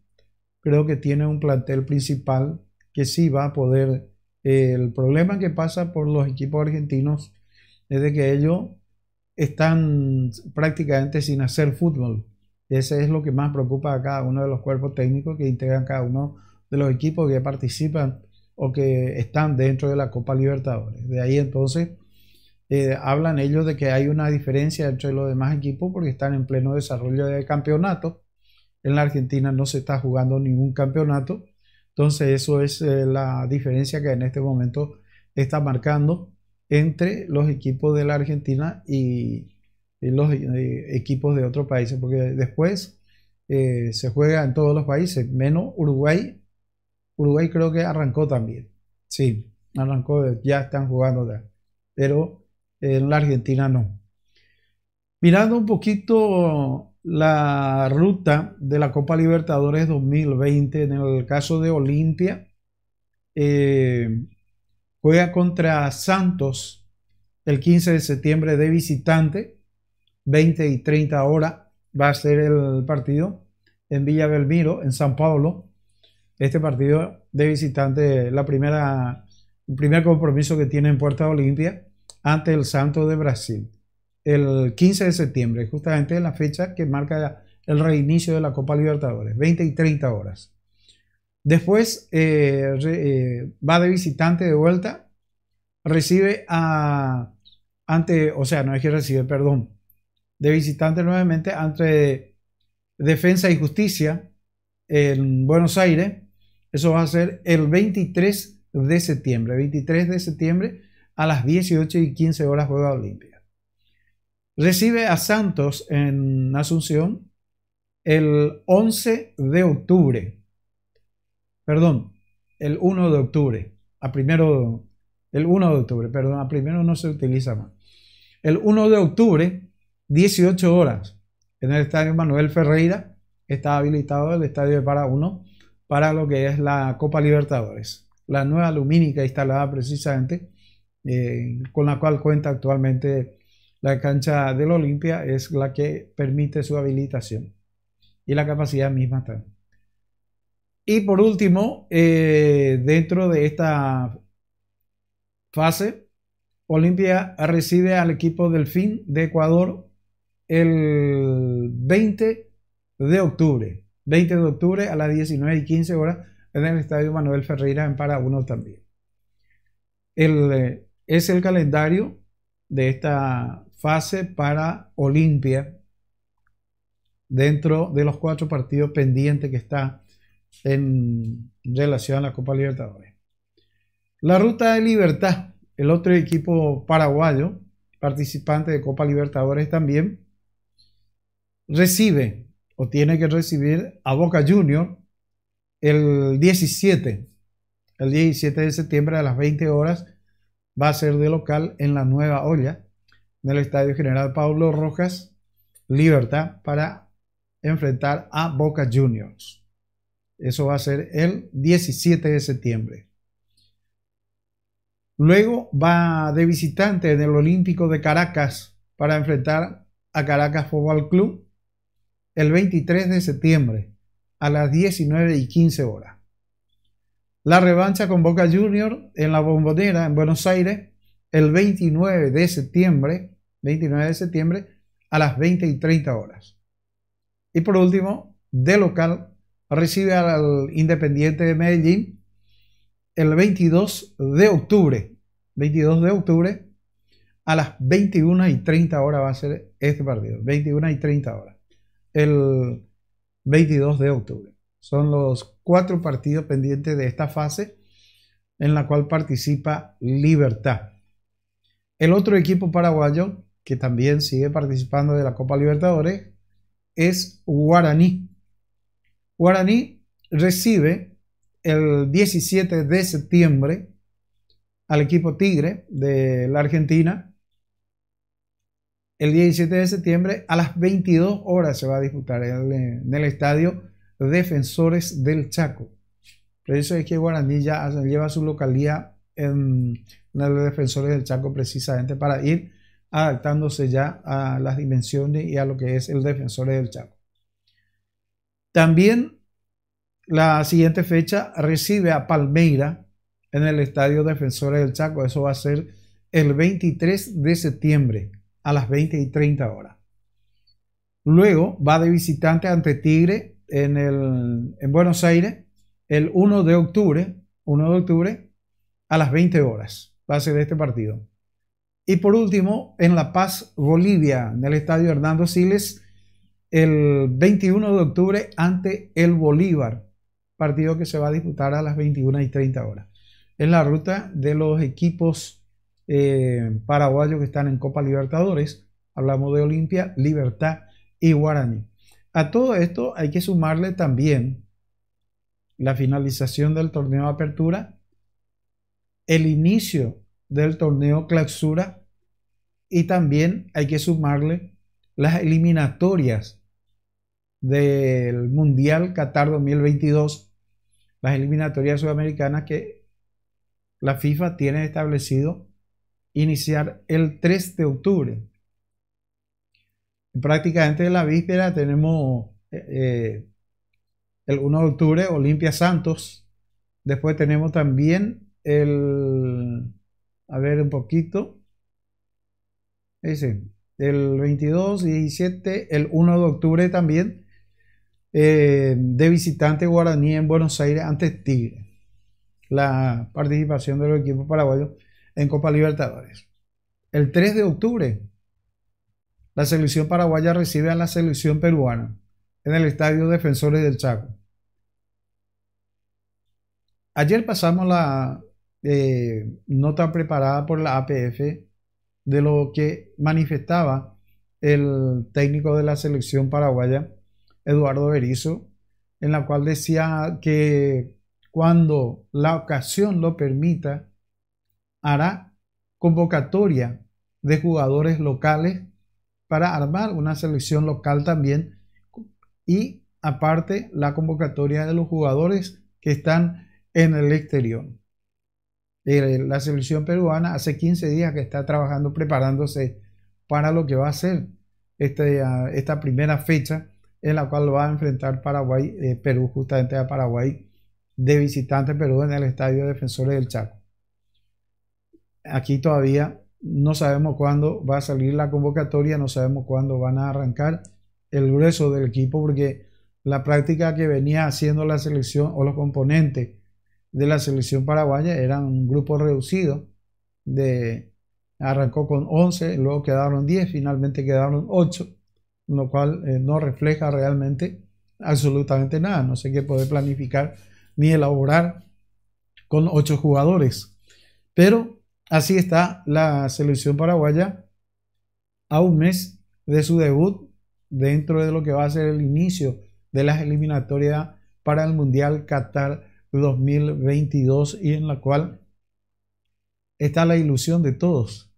creo que tiene un plantel principal que sí va a poder. Eh, el problema que pasa por los equipos argentinos es de que ellos están prácticamente sin hacer fútbol. Ese es lo que más preocupa a cada uno de los cuerpos técnicos que integran cada uno de los equipos que participan o que están dentro de la Copa Libertadores. De ahí entonces eh, hablan ellos de que hay una diferencia entre los demás equipos porque están en pleno desarrollo del campeonato. En la Argentina no se está jugando ningún campeonato. Entonces eso es eh, la diferencia que en este momento está marcando entre los equipos de la Argentina y, los eh, equipos de otros países. Porque después se juega en todos los países, menos Uruguay. Uruguay creo que arrancó también. Sí, arrancó, ya están jugando ya. Pero en eh, la Argentina no. Mirando un poquito la ruta de la Copa Libertadores 2020, en el caso de Olimpia, eh, juega contra Santos el 15 de septiembre de visitante, 20 y 30 horas va a ser el partido en Villa Belmiro, en San Pablo. Este partido de visitante, la primera, el primer compromiso que tiene en Puerta Olimpia ante el Santo de Brasil el 15 de septiembre, justamente la fecha que marca el reinicio de la Copa Libertadores, 20 y 30 horas. Después eh, eh, va de visitante de vuelta, recibe a, ante, o sea, no es que recibe, perdón, de visitante nuevamente ante Defensa y Justicia en Buenos Aires. Eso va a ser el 23 de septiembre, 23 de septiembre a las 18 y 15 horas juega Olimpia. Recibe a Santos en Asunción el 11 de octubre. Perdón, el 1 de octubre. A primero, el 1 de octubre, perdón, a primero no se utiliza más. El 1 de octubre, 18 horas, en el estadio Manuel Ferreira, está habilitado el estadio de Para uno para lo que es la Copa Libertadores. La nueva lumínica instalada precisamente eh, con la cual cuenta actualmente la cancha del Olimpia, es la que permite su habilitación y la capacidad misma también. Y por último, eh, dentro de esta fase, Olimpia recibe al equipo Delfín de Ecuador el 20 de octubre. 20 de octubre a las 19 y 15 horas en el Estadio Manuel Ferreira en Paraguay también. El eh, es el calendario de esta fase para Olimpia dentro de los cuatro partidos pendientes que está en relación a la Copa Libertadores. La Ruta de Libertad, el otro equipo paraguayo, participante de Copa Libertadores también, recibe o tiene que recibir a Boca Junior el 17, el 17 de septiembre a las 20 horas va a ser de local en la nueva olla del Estadio General Pablo Rojas Libertad para enfrentar a Boca Juniors. Eso va a ser el 17 de septiembre. Luego va de visitante en el Olímpico de Caracas para enfrentar a Caracas Fútbol Club el 23 de septiembre a las 19 y 15 horas la revancha con Boca Junior en la Bombonera en Buenos Aires el 29 de septiembre, 29 de septiembre a las 20 y 30 horas. Y por último, de local recibe al Independiente de Medellín el 22 de octubre, 22 de octubre a las 21 y 30 horas va a ser este partido, 21 y 30 horas, el 22 de octubre. Son los cuatro partidos pendientes de esta fase en la cual participa Libertad. El otro equipo paraguayo que también sigue participando de la Copa Libertadores es Guaraní. Guaraní recibe el 17 de septiembre al equipo Tigre de la Argentina. El 17 de septiembre a las 22 horas se va a disputar en el, estadio Defensores del Chaco. por eso es que Guaraní ya lleva su localía en los Defensores del Chaco precisamente para ir adaptándose ya a las dimensiones y a lo que es el defensor del Chaco. También la siguiente fecha recibe a Palmeira en el Estadio Defensores del Chaco. Eso va a ser el 23 de septiembre a las 20 y 30 horas. Luego va de visitante ante Tigre en, el, Buenos Aires el 1 de octubre, 1 de octubre a las 20 horas, base de este partido. Y por último, en La Paz, Bolivia, en el estadio Hernando Siles, el 21 de octubre ante el Bolívar, partido que se va a disputar a las 21 y 30 horas. Es la ruta de los equipos eh, paraguayos que están en Copa Libertadores. Hablamos de Olimpia, Libertad y Guaraní. A todo esto hay que sumarle también la finalización del torneo de apertura, el inicio del torneo clausura y también hay que sumarle las eliminatorias del Mundial Qatar 2022, las eliminatorias sudamericanas que la FIFA tiene establecido iniciar el 3 de octubre prácticamente la víspera tenemos eh, eh, el 1 de octubre Olimpia Santos. Después tenemos también el, a ver un poquito, el 22 y 17, el 1 de octubre también, eh, de visitante guaraní en Buenos Aires ante Tigre. La participación de los equipos paraguayos en Copa Libertadores. El 3 de octubre la selección paraguaya recibe a la selección peruana en el Estadio Defensores del Chaco. Ayer pasamos la eh, nota preparada por la APF de lo que manifestaba el técnico de la selección paraguaya, Eduardo Berizo, en la cual decía que cuando la ocasión lo permita, hará convocatoria de jugadores locales para armar una selección local también y aparte la convocatoria de los jugadores que están en el exterior. Eh, la selección peruana hace 15 días que está trabajando, preparándose para lo que va a ser este, ah, esta primera fecha en la cual va a enfrentar Paraguay, eh, Perú justamente a Paraguay de visitante Perú en el Estadio Defensores del Chaco. Aquí todavía no sabemos cuándo va a salir la convocatoria, no sabemos cuándo van a arrancar el grueso del equipo, porque la práctica que venía haciendo la selección o los componentes de la selección paraguaya eran un grupo reducido de arrancó con 11, luego quedaron 10, finalmente quedaron 8, lo cual eh, no refleja realmente absolutamente nada. No sé qué poder planificar ni elaborar con 8 jugadores. Pero Así está la selección paraguaya a un mes de su debut dentro de lo que va a ser el inicio de las eliminatorias para el Mundial Qatar 2022 y en la cual está la ilusión de todos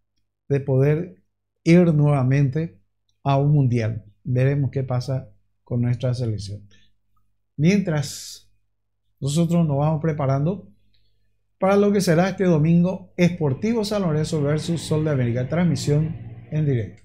de poder ir nuevamente a un Mundial. Veremos qué pasa con nuestra selección. Mientras nosotros nos vamos preparando para lo que será este domingo Esportivo San Lorenzo versus Sol de América. Transmisión en directo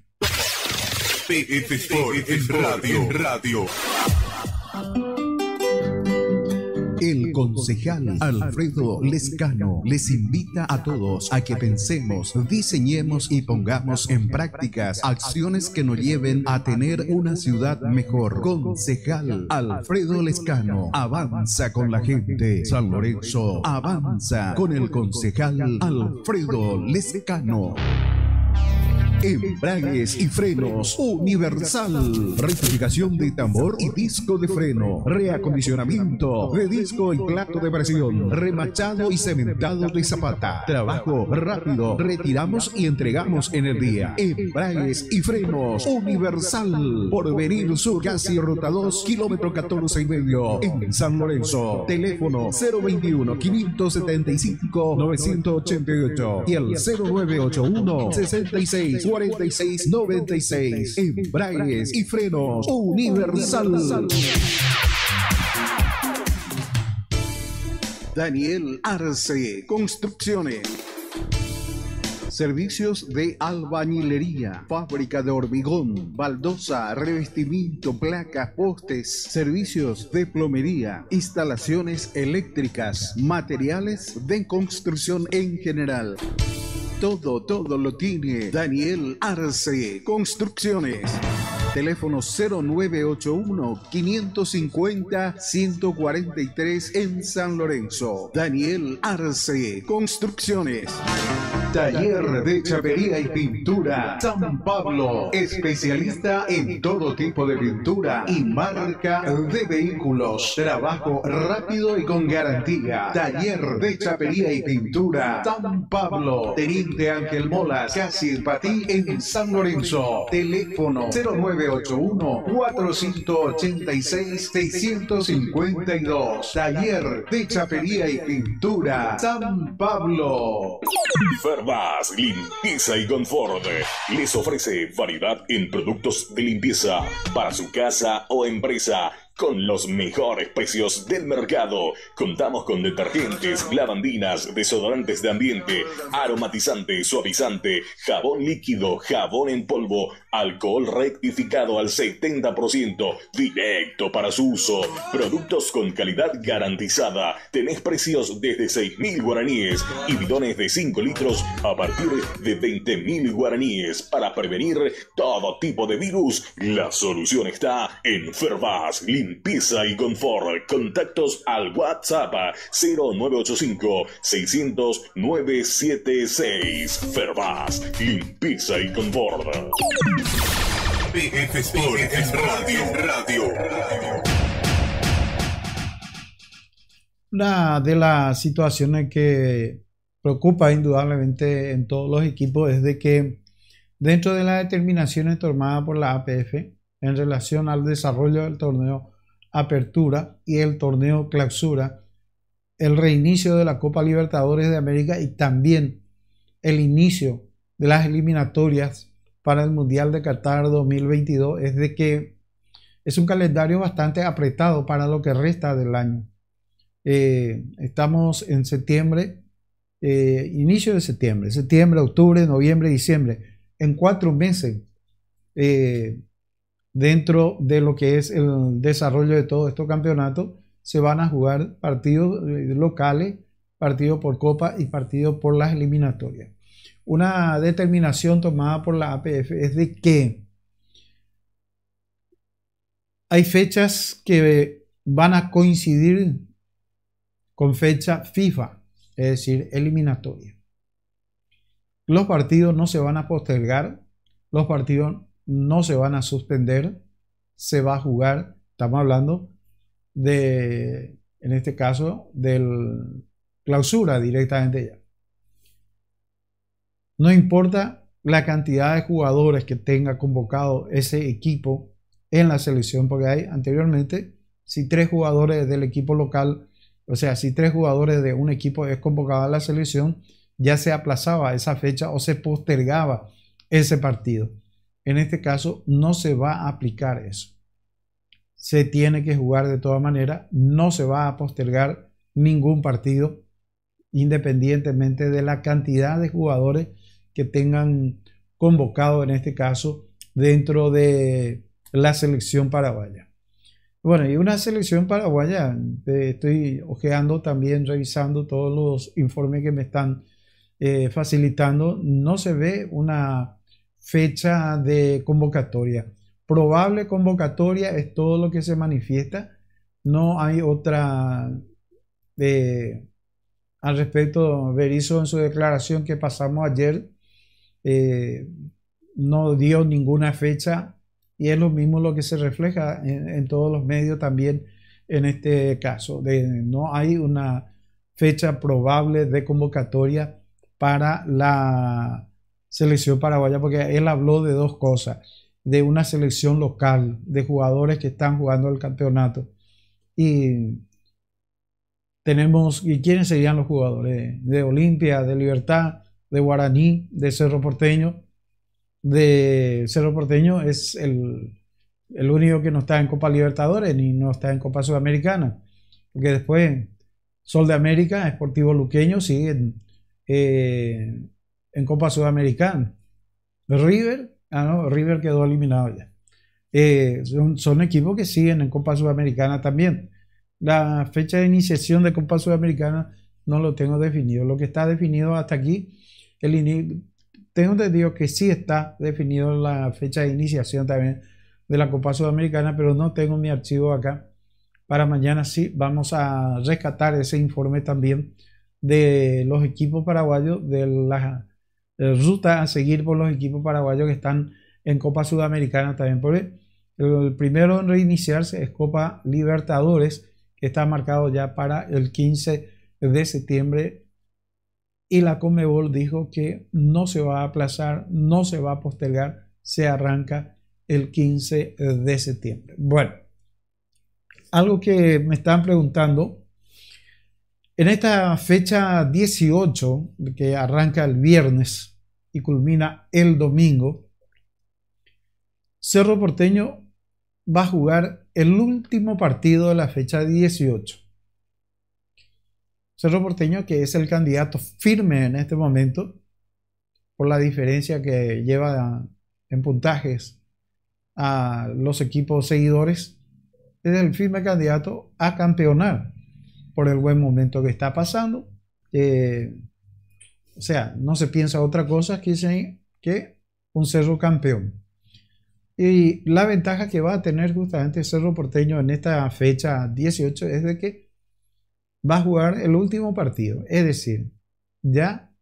el concejal Alfredo Lescano les invita a todos a que pensemos, diseñemos y pongamos en prácticas acciones que nos lleven a tener una ciudad mejor. Concejal Alfredo Lescano avanza con la gente. San Lorenzo avanza con el concejal Alfredo Lescano. Embragues y frenos universal. Rectificación de tambor y disco de freno. Reacondicionamiento de disco y plato de presión. Remachado y cementado de zapata. Trabajo rápido. Retiramos y entregamos en el día. Embragues y frenos universal. Por venir su casi ruta 2, kilómetro 14 y medio. En San Lorenzo. Teléfono 021 575 988 y el 0981 66 4696. Embragues y frenos Universal. Daniel Arce, Construcciones. Servicios de albañilería, fábrica de hormigón, baldosa, revestimiento, placas, postes, servicios de plomería, instalaciones eléctricas, materiales de construcción en general. Todo, todo lo tiene Daniel Arce Construcciones. Teléfono 0981-550-143 en San Lorenzo. Daniel Arce, Construcciones. Taller de Chapería y Pintura San Pablo, especialista en todo tipo de pintura y marca de vehículos. Trabajo rápido y con garantía. Taller de Chapería y Pintura San Pablo, Teniente Ángel Molas, Casi ti en San Lorenzo. Teléfono 09 981-486-652. Taller de Chapería y Pintura San Pablo. Fermas, Limpieza y Confort les ofrece variedad en productos de limpieza para su casa o empresa con los mejores precios del mercado, contamos con detergentes, lavandinas, desodorantes de ambiente, aromatizante, suavizante, jabón líquido, jabón en polvo, alcohol rectificado al 70%, directo para su uso, productos con calidad garantizada. Tenés precios desde 6.000 guaraníes y bidones de 5 litros a partir de 20.000 guaraníes para prevenir todo tipo de virus. La solución está en Fervas Lim Pisa y confort. Contactos al WhatsApp 0985 600 976. Fervas, limpieza y confort. Radio Una de las situaciones que preocupa indudablemente en todos los equipos es de que dentro de las determinaciones tomadas por la APF en relación al desarrollo del torneo Apertura y el torneo Clausura, el reinicio de la Copa Libertadores de América y también el inicio de las eliminatorias para el Mundial de Qatar 2022 es de que es un calendario bastante apretado para lo que resta del año. Eh, estamos en septiembre, eh, inicio de septiembre, septiembre, octubre, noviembre, diciembre. En cuatro meses eh, dentro de lo que es el desarrollo de todo estos campeonato se van a jugar partidos eh, locales, partidos por copa y partidos por las eliminatorias. Una determinación tomada por la APF es de que hay fechas que van a coincidir con fecha FIFA, es decir, eliminatoria. Los partidos no se van a postergar, los partidos no se van a suspender, se va a jugar, estamos hablando de, en este caso, del clausura directamente ya. No importa la cantidad de jugadores que tenga convocado ese equipo en la selección, porque hay anteriormente, si tres jugadores del equipo local, o sea, si tres jugadores de un equipo es convocado a la selección, ya se aplazaba esa fecha o se postergaba ese partido en este caso no se va a aplicar eso. Se tiene que jugar de toda manera, no se va a postergar ningún partido, independientemente de la cantidad de jugadores que tengan convocado en este caso dentro de la selección paraguaya. Bueno, y una selección paraguaya, estoy ojeando también, revisando todos los informes que me están eh, facilitando, no se ve una fecha de convocatoria. Probable convocatoria es todo lo que se manifiesta. No hay otra de eh, al respecto. Berizzo en su declaración que pasamos ayer eh, no dio ninguna fecha y es lo mismo lo que se refleja en, todos los medios también en este caso. no hay una fecha probable de convocatoria para la selección paraguaya, porque él habló de dos cosas, de una selección local, de jugadores que están jugando el campeonato. Y tenemos, ¿y quiénes serían los jugadores? De Olimpia, de Libertad, de Guaraní, de Cerro Porteño. De Cerro Porteño es el, único que no está en Copa Libertadores ni no está en Copa Sudamericana. Porque después, Sol de América, Sportivo Luqueño, siguen en Copa Sudamericana. River, ah, no, River quedó eliminado ya. Eh, son, equipos que siguen en Copa Sudamericana también. La fecha de iniciación de Copa Sudamericana no lo tengo definido. Lo que está definido hasta aquí, el tengo entendido que sí está definido la fecha de iniciación también de la Copa Sudamericana, pero no tengo mi archivo acá. Para mañana sí vamos a rescatar ese informe también de los equipos paraguayos de la eh, ruta a seguir por los equipos paraguayos que están en Copa Sudamericana también. Por el, el primero en reiniciarse es Copa Libertadores, que está marcado ya para el 15 de septiembre. Y la Comebol dijo que no se va a aplazar, no se va a postergar, se arranca el 15 de septiembre. Bueno, algo que me están preguntando en esta fecha 18, que arranca el viernes y culmina el domingo, Cerro Porteño va a jugar el último partido de la fecha 18. Cerro Porteño, que es el candidato firme en este momento, por la diferencia que lleva en puntajes a los equipos seguidores, es el firme candidato a campeonar el buen momento que está pasando. Eh, o sea, no se piensa otra cosa que, que un Cerro campeón. Y la ventaja que va a tener justamente Cerro Porteño en esta fecha 18 es de que va a jugar el último partido. Es decir, ya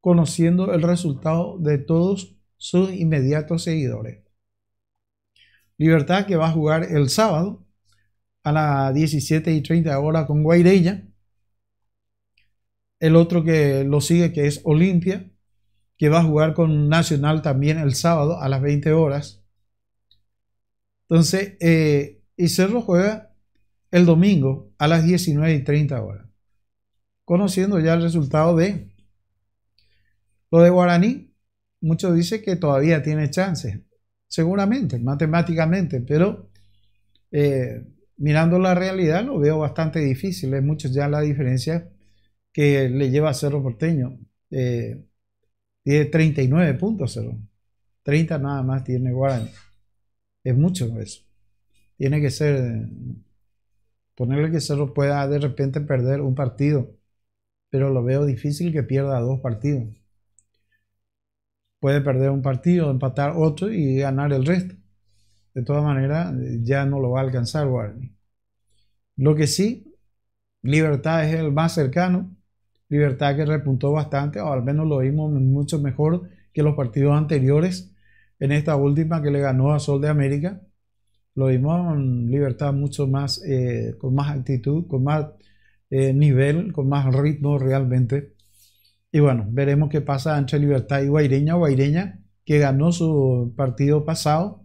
conociendo el resultado de todos sus inmediatos seguidores. Libertad que va a jugar el sábado a las 17 y 30 horas con Guairella. El otro que lo sigue, que es Olimpia, que va a jugar con Nacional también el sábado a las 20 horas. Entonces, eh, y Cerro juega el domingo a las 19 y 30 horas. Conociendo ya el resultado de lo de Guaraní, muchos dicen que todavía tiene chances, seguramente, matemáticamente, pero eh, mirando la realidad lo veo bastante difícil. Es mucho ya la diferencia que le lleva a Cerro Porteño. Eh, tiene 39 puntos Cerro. 30 nada más tiene Guarani, Es mucho eso. Tiene que ser... Ponerle que Cerro pueda de repente perder un partido. Pero lo veo difícil que pierda dos partidos. Puede perder un partido, empatar otro y ganar el resto de todas maneras, ya no lo va a alcanzar Warning. Lo que sí, Libertad es el más cercano. Libertad que repuntó bastante, o al menos lo vimos mucho mejor que los partidos anteriores. En esta última que le ganó a Sol de América, lo vimos Libertad mucho más, eh, con más actitud, con más eh, nivel, con más ritmo realmente. Y bueno, veremos qué pasa entre Libertad y Guaireña. Guaireña que ganó su partido pasado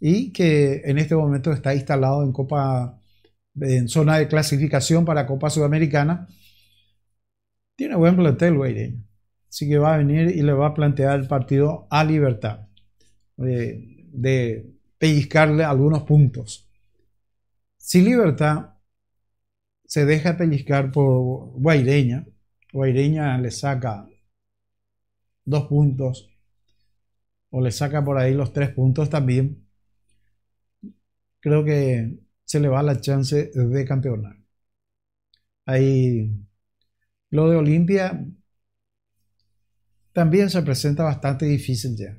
y que en este momento está instalado en Copa, zona de clasificación para Copa Sudamericana. Tiene buen plantel Guaireña. así que va a venir y le va a plantear el partido a libertad de, de pellizcarle algunos puntos. Si Libertad se deja pellizcar por Guaireña, Guaireña le saca dos puntos o le saca por ahí los tres puntos también, creo que se le va la chance de campeonar. Ahí lo de Olimpia también se presenta bastante difícil ya.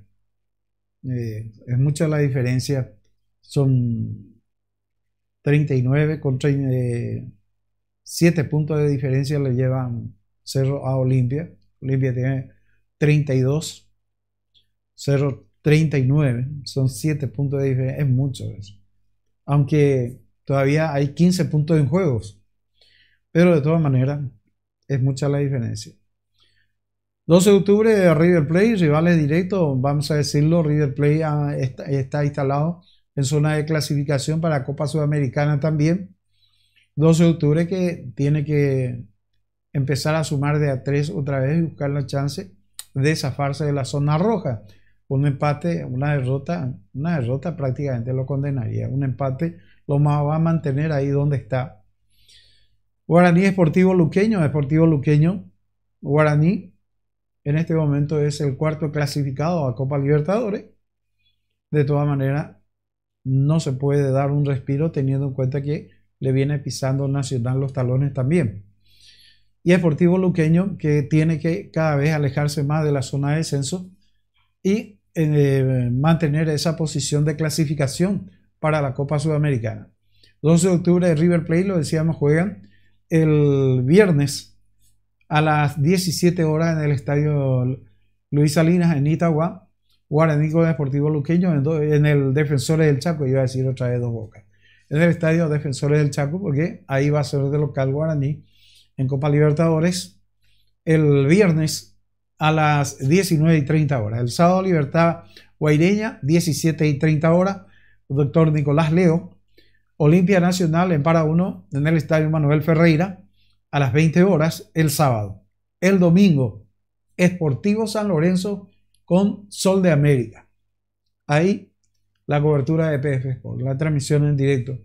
Eh, es mucha la diferencia. Son 39 contra 7 eh, puntos de diferencia le llevan Cerro a Olimpia. Olimpia tiene 32, Cerro 39. Son 7 puntos de diferencia. Es mucho eso aunque todavía hay 15 puntos en juegos. Pero de todas maneras, es mucha la diferencia. 12 de octubre, River Plate, rivales directos, vamos a decirlo, River Plate está, está, instalado en zona de clasificación para Copa Sudamericana también. 12 de octubre que tiene que empezar a sumar de a 3 otra vez y buscar la chance de zafarse de la zona roja un empate, una derrota, una derrota prácticamente lo condenaría. Un empate lo más va a mantener ahí donde está. Guaraní Esportivo Luqueño, Esportivo Luqueño, Guaraní en este momento es el cuarto clasificado a Copa Libertadores. De todas maneras, no se puede dar un respiro teniendo en cuenta que le viene pisando Nacional los talones también. Y Esportivo Luqueño que tiene que cada vez alejarse más de la zona de descenso y eh, mantener esa posición de clasificación para la Copa Sudamericana. 12 de octubre River Plate, lo decíamos, juegan el viernes a las 17 horas en el estadio Luis Salinas en Itagua, Guaraní con Deportivo Luqueño en, en, el Defensores del Chaco, iba a decir otra vez dos bocas, en el estadio Defensores del Chaco, porque ahí va a ser de local Guaraní en Copa Libertadores el viernes a las 19 y 30 horas. El sábado Libertad Guaireña, 17 y 30 horas. doctor Nicolás Leo. Olimpia Nacional en para Uno. en el Estadio Manuel Ferreira a las 20 horas el sábado. El domingo, Esportivo San Lorenzo con Sol de América. Ahí la cobertura de PF Sport, la transmisión en directo.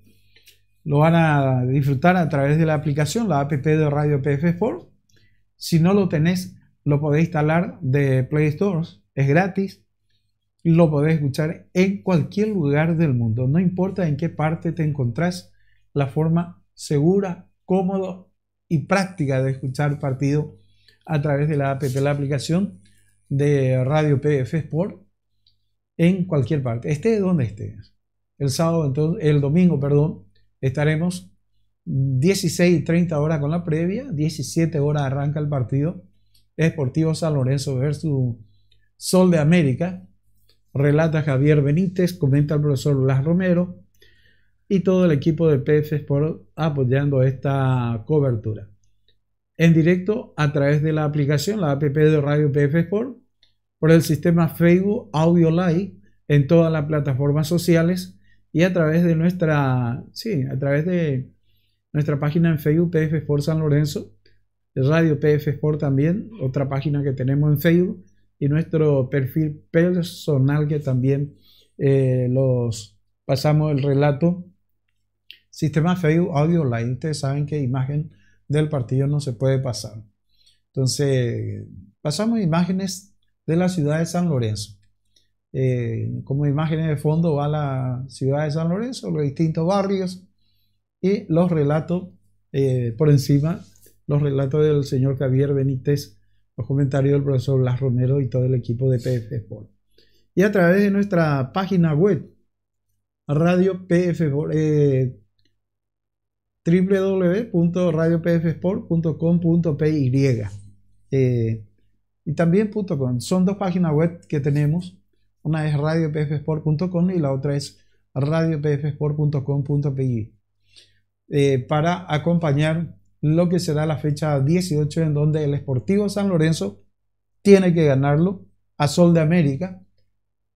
Lo van a disfrutar a través de la aplicación, la app de Radio PF Sport. Si no lo tenés, lo podéis instalar de Play Store, es gratis, lo podéis escuchar en cualquier lugar del mundo, no importa en qué parte te encontrás, la forma segura, cómoda y práctica de escuchar partido a través de la app, de la aplicación de Radio PF Sport en cualquier parte, esté donde estés. El sábado, entonces, el domingo, perdón, estaremos 16 y 30 horas con la previa, 17 horas arranca el partido Esportivo San Lorenzo versus Sol de América. Relata Javier Benítez, comenta el profesor Blas Romero y todo el equipo de PF Sport apoyando esta cobertura. En directo a través de la aplicación, la app de Radio PF Sport, por el sistema Facebook Audio Live en todas las plataformas sociales y a través de nuestra, sí, a través de nuestra página en Facebook PF Sport San Lorenzo Radio PF Sport también, otra página que tenemos en Facebook y nuestro perfil personal que también eh, los pasamos el relato. Sistema Facebook Audio Live. Ustedes saben que imagen del partido no se puede pasar. Entonces, pasamos imágenes de la ciudad de San Lorenzo. Eh, como imágenes de fondo va la ciudad de San Lorenzo, los distintos barrios y los relatos eh, por encima los relatos del señor Javier Benítez, los comentarios del profesor Blas Romero y todo el equipo de PF Sport. Y a través de nuestra página web, radio PF, eh, www.radiopfsport.com.py eh, y también .com. Son dos páginas web que tenemos. Una es radiopfsport.com y la otra es radiopfsport.com.py eh, para acompañar lo que será la fecha 18 en donde el esportivo San Lorenzo tiene que ganarlo a Sol de América.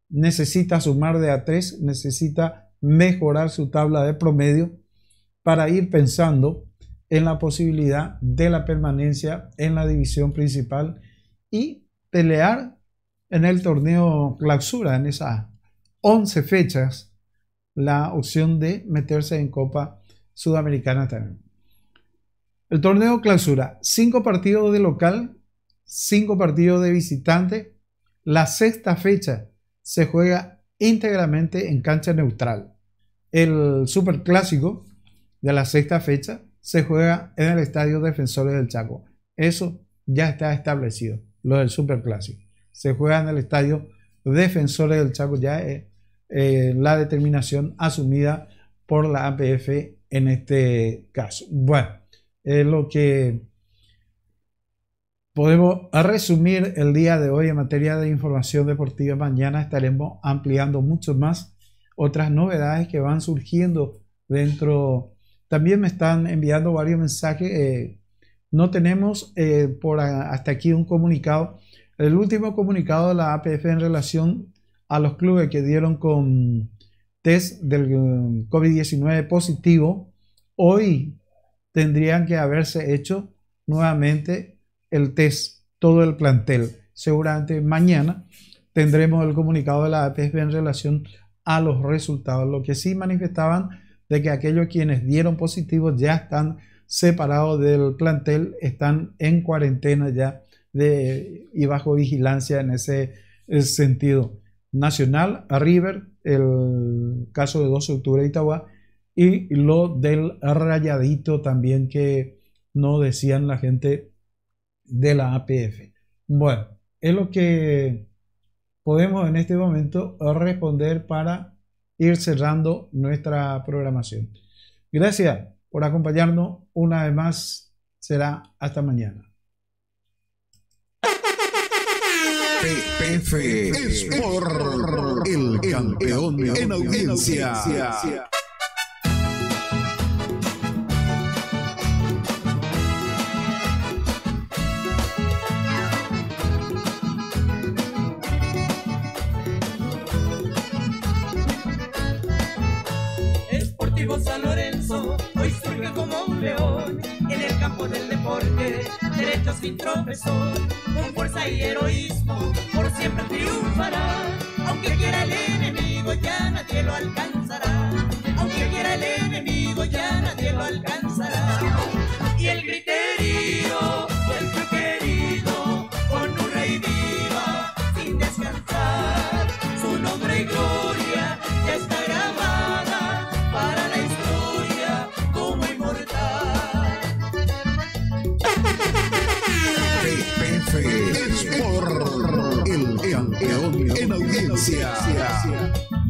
Necesita sumar de a 3, necesita mejorar su tabla de promedio para ir pensando en la posibilidad de la permanencia en la división principal y pelear en el torneo clausura, en esas 11 fechas, la opción de meterse en Copa Sudamericana también. El torneo clausura, cinco partidos de local, cinco partidos de visitante. La sexta fecha se juega íntegramente en cancha neutral. El superclásico de la sexta fecha se juega en el Estadio Defensores del Chaco. Eso ya está establecido, lo del superclásico. Se juega en el Estadio Defensores del Chaco, ya es eh, eh, la determinación asumida por la APF en este caso. Bueno, es lo que podemos resumir el día de hoy en materia de información deportiva. Mañana estaremos ampliando mucho más otras novedades que van surgiendo dentro. También me están enviando varios mensajes. Eh, no tenemos eh, por hasta aquí un comunicado. El último comunicado de la APF en relación a los clubes que dieron con test del eh, COVID-19 positivo. Hoy tendrían que haberse hecho nuevamente el test, todo el plantel. Seguramente mañana tendremos el comunicado de la ATSB en relación a los resultados. Lo que sí manifestaban de que aquellos quienes dieron positivos ya están separados del plantel, están en cuarentena ya de, y bajo vigilancia en ese, sentido. Nacional, River, el caso de 12 de octubre de Itagua, y lo del rayadito también que no decían la gente de la APF. Bueno, es lo que podemos en este momento responder para ir cerrando nuestra programación. Gracias por acompañarnos una vez más. Será hasta mañana. el campeón audiencia. en el campo del deporte, derecho sin tropezón, con fuerza y heroísmo, por siempre triunfará. Aunque quiera el enemigo, ya nadie lo alcanzará. Aunque quiera el Yeah.